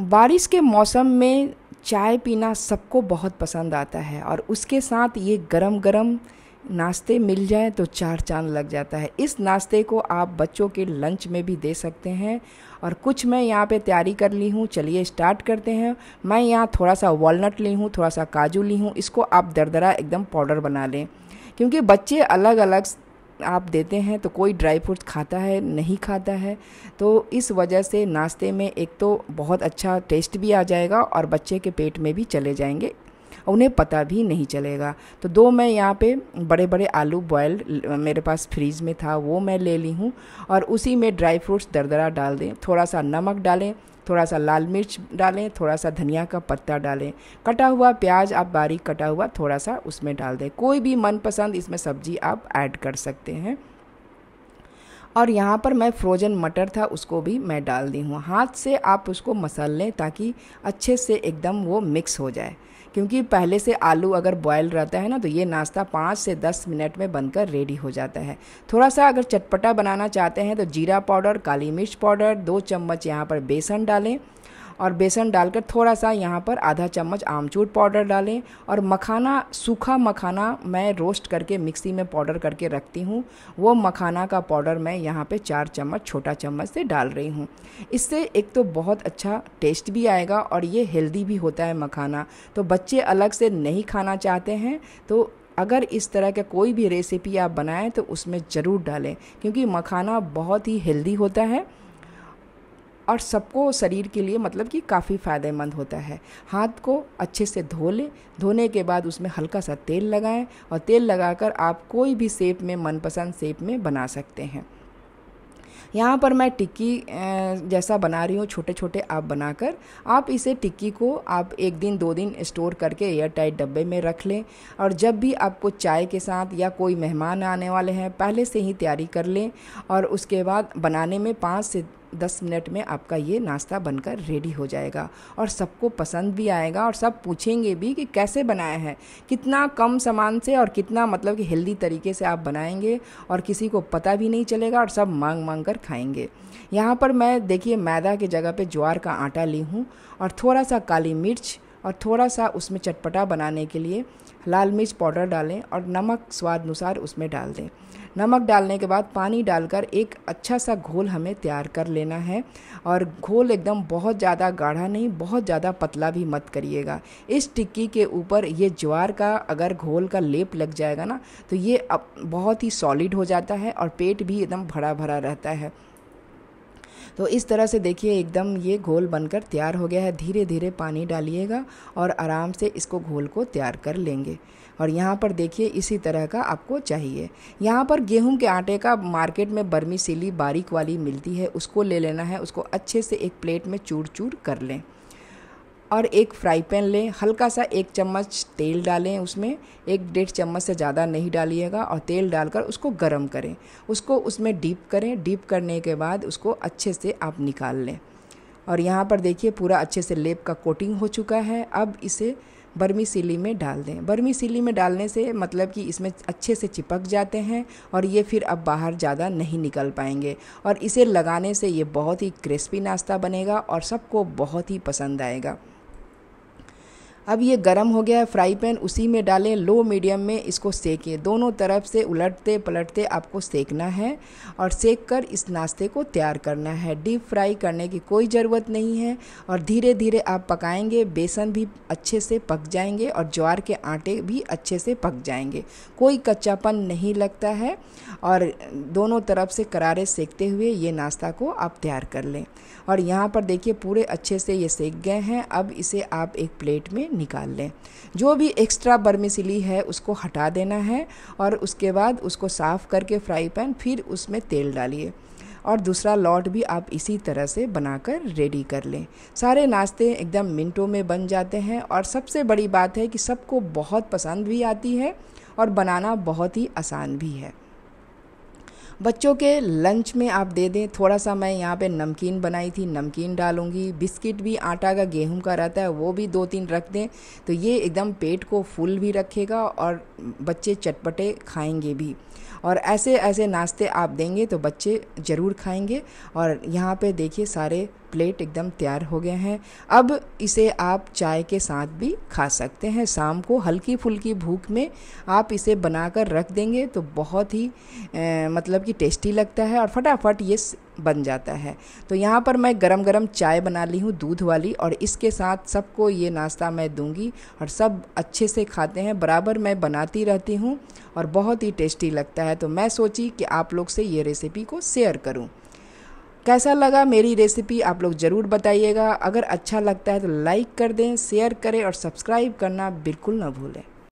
बारिश के मौसम में चाय पीना सबको बहुत पसंद आता है और उसके साथ ये गरम गरम नाश्ते मिल जाए तो चार चांद लग जाता है इस नाश्ते को आप बच्चों के लंच में भी दे सकते हैं और कुछ मैं यहाँ पे तैयारी कर ली हूँ चलिए स्टार्ट करते हैं मैं यहाँ थोड़ा सा वॉलनट ली हूँ थोड़ा सा काजू ली हूँ इसको आप दरदरा एकदम पाउडर बना लें क्योंकि बच्चे अलग अलग आप देते हैं तो कोई ड्राई फ्रूट्स खाता है नहीं खाता है तो इस वजह से नाश्ते में एक तो बहुत अच्छा टेस्ट भी आ जाएगा और बच्चे के पेट में भी चले जाएंगे उन्हें पता भी नहीं चलेगा तो दो मैं यहाँ पे बड़े बड़े आलू बॉयल मेरे पास फ्रीज में था वो मैं ले ली हूँ और उसी में ड्राई फ्रूट्स दरदरा डाल दें थोड़ा सा नमक डालें थोड़ा सा लाल मिर्च डालें थोड़ा सा धनिया का पत्ता डालें कटा हुआ प्याज आप बारीक कटा हुआ थोड़ा सा उसमें डाल दें कोई भी मनपसंद इसमें सब्जी आप ऐड कर सकते हैं और यहाँ पर मैं फ्रोज़न मटर था उसको भी मैं डाल दी हूँ हाथ से आप उसको मसल लें ताकि अच्छे से एकदम वो मिक्स हो जाए क्योंकि पहले से आलू अगर बॉयल रहता है ना तो ये नाश्ता पाँच से दस मिनट में बनकर रेडी हो जाता है थोड़ा सा अगर चटपटा बनाना चाहते हैं तो जीरा पाउडर काली मिर्च पाउडर दो चम्मच यहाँ पर बेसन डालें और बेसन डालकर थोड़ा सा यहाँ पर आधा चम्मच आमचूर पाउडर डालें और मखाना सूखा मखाना मैं रोस्ट करके मिक्सी में पाउडर करके रखती हूँ वो मखाना का पाउडर मैं यहाँ पे चार चम्मच छोटा चम्मच से डाल रही हूँ इससे एक तो बहुत अच्छा टेस्ट भी आएगा और ये हेल्दी भी होता है मखाना तो बच्चे अलग से नहीं खाना चाहते हैं तो अगर इस तरह का कोई भी रेसिपी आप बनाएं तो उसमें ज़रूर डालें क्योंकि मखाना बहुत ही हेल्दी होता है और सबको शरीर के लिए मतलब कि काफ़ी फ़ायदेमंद होता है हाथ को अच्छे से धो लें धोने के बाद उसमें हल्का सा तेल लगाएं और तेल लगाकर आप कोई भी सेप में मनपसंद सेप में बना सकते हैं यहाँ पर मैं टिक्की जैसा बना रही हूँ छोटे छोटे आप बनाकर आप इसे टिक्की को आप एक दिन दो दिन स्टोर करके एयर टाइट डब्बे में रख लें और जब भी आपको चाय के साथ या कोई मेहमान आने वाले हैं पहले से ही तैयारी कर लें और उसके बाद बनाने में पाँच से दस मिनट में आपका ये नाश्ता बनकर रेडी हो जाएगा और सबको पसंद भी आएगा और सब पूछेंगे भी कि कैसे बनाया है कितना कम सामान से और कितना मतलब कि हेल्दी तरीके से आप बनाएंगे और किसी को पता भी नहीं चलेगा और सब मांग मांग कर खाएंगे यहाँ पर मैं देखिए मैदा के जगह पे ज्वार का आटा ली हूँ और थोड़ा सा काली मिर्च और थोड़ा सा उसमें चटपटा बनाने के लिए लाल मिर्च पाउडर डालें और नमक स्वाद अनुसार उसमें डाल दें नमक डालने के बाद पानी डालकर एक अच्छा सा घोल हमें तैयार कर लेना है और घोल एकदम बहुत ज़्यादा गाढ़ा नहीं बहुत ज़्यादा पतला भी मत करिएगा इस टिक्की के ऊपर ये ज्वार का अगर घोल का लेप लग जाएगा ना तो ये अब बहुत ही सॉलिड हो जाता है और पेट भी एकदम भरा भरा रहता है तो इस तरह से देखिए एकदम ये घोल बनकर तैयार हो गया है धीरे धीरे पानी डालिएगा और आराम से इसको घोल को तैयार कर लेंगे और यहाँ पर देखिए इसी तरह का आपको चाहिए यहाँ पर गेहूं के आटे का मार्केट में बर्मी सिली बारीक वाली मिलती है उसको ले लेना है उसको अच्छे से एक प्लेट में चूर चूर कर लें और एक फ्राई पैन लें हल्का सा एक चम्मच तेल डालें उसमें एक डेढ़ चम्मच से ज़्यादा नहीं डालिएगा और तेल डालकर उसको गर्म करें उसको उसमें डीप करें डीप करने के बाद उसको अच्छे से आप निकाल लें और यहाँ पर देखिए पूरा अच्छे से लेप का कोटिंग हो चुका है अब इसे बर्मी सिली में डाल दें बर्मी सिली में डालने से मतलब कि इसमें अच्छे से चिपक जाते हैं और ये फिर अब बाहर ज़्यादा नहीं निकल पाएंगे और इसे लगाने से ये बहुत ही क्रिस्पी नाश्ता बनेगा और सबको बहुत ही पसंद आएगा अब ये गर्म हो गया है फ्राई पैन उसी में डालें लो मीडियम में इसको सेकें दोनों तरफ से उलटते पलटते आपको सेकना है और सेक कर इस नाश्ते को तैयार करना है डीप फ्राई करने की कोई ज़रूरत नहीं है और धीरे धीरे आप पकाएंगे बेसन भी अच्छे से पक जाएंगे और ज्वार के आटे भी अच्छे से पक जाएंगे कोई कच्चापन नहीं लगता है और दोनों तरफ से करारे सेकते हुए ये नाश्ता को आप तैयार कर लें और यहाँ पर देखिए पूरे अच्छे से ये सेक गए हैं अब इसे आप एक प्लेट में निकाल लें जो भी एक्स्ट्रा बर्मिसिली है उसको हटा देना है और उसके बाद उसको साफ़ करके फ्राई पैन फिर उसमें तेल डालिए और दूसरा लॉट भी आप इसी तरह से बनाकर रेडी कर लें सारे नाश्ते एकदम मिनटों में बन जाते हैं और सबसे बड़ी बात है कि सबको बहुत पसंद भी आती है और बनाना बहुत ही आसान भी है बच्चों के लंच में आप दे दें थोड़ा सा मैं यहाँ पे नमकीन बनाई थी नमकीन डालूंगी बिस्किट भी आटा का गेहूं का रहता है वो भी दो तीन रख दें तो ये एकदम पेट को फुल भी रखेगा और बच्चे चटपटे खाएंगे भी और ऐसे ऐसे नाश्ते आप देंगे तो बच्चे ज़रूर खाएंगे और यहाँ पे देखिए सारे प्लेट एकदम तैयार हो गए हैं अब इसे आप चाय के साथ भी खा सकते हैं शाम को हल्की फुल्की भूख में आप इसे बनाकर रख देंगे तो बहुत ही ए, मतलब कि टेस्टी लगता है और फटाफट ये बन जाता है तो यहाँ पर मैं गरम गरम चाय बना ली हूँ दूध वाली और इसके साथ सबको ये नाश्ता मैं दूंगी और सब अच्छे से खाते हैं बराबर मैं बनाती रहती हूँ और बहुत ही टेस्टी लगता है तो मैं सोची कि आप लोग से ये रेसिपी को शेयर करूँ कैसा लगा मेरी रेसिपी आप लोग ज़रूर बताइएगा अगर अच्छा लगता है तो लाइक कर दें शेयर करें और सब्सक्राइब करना बिल्कुल ना भूलें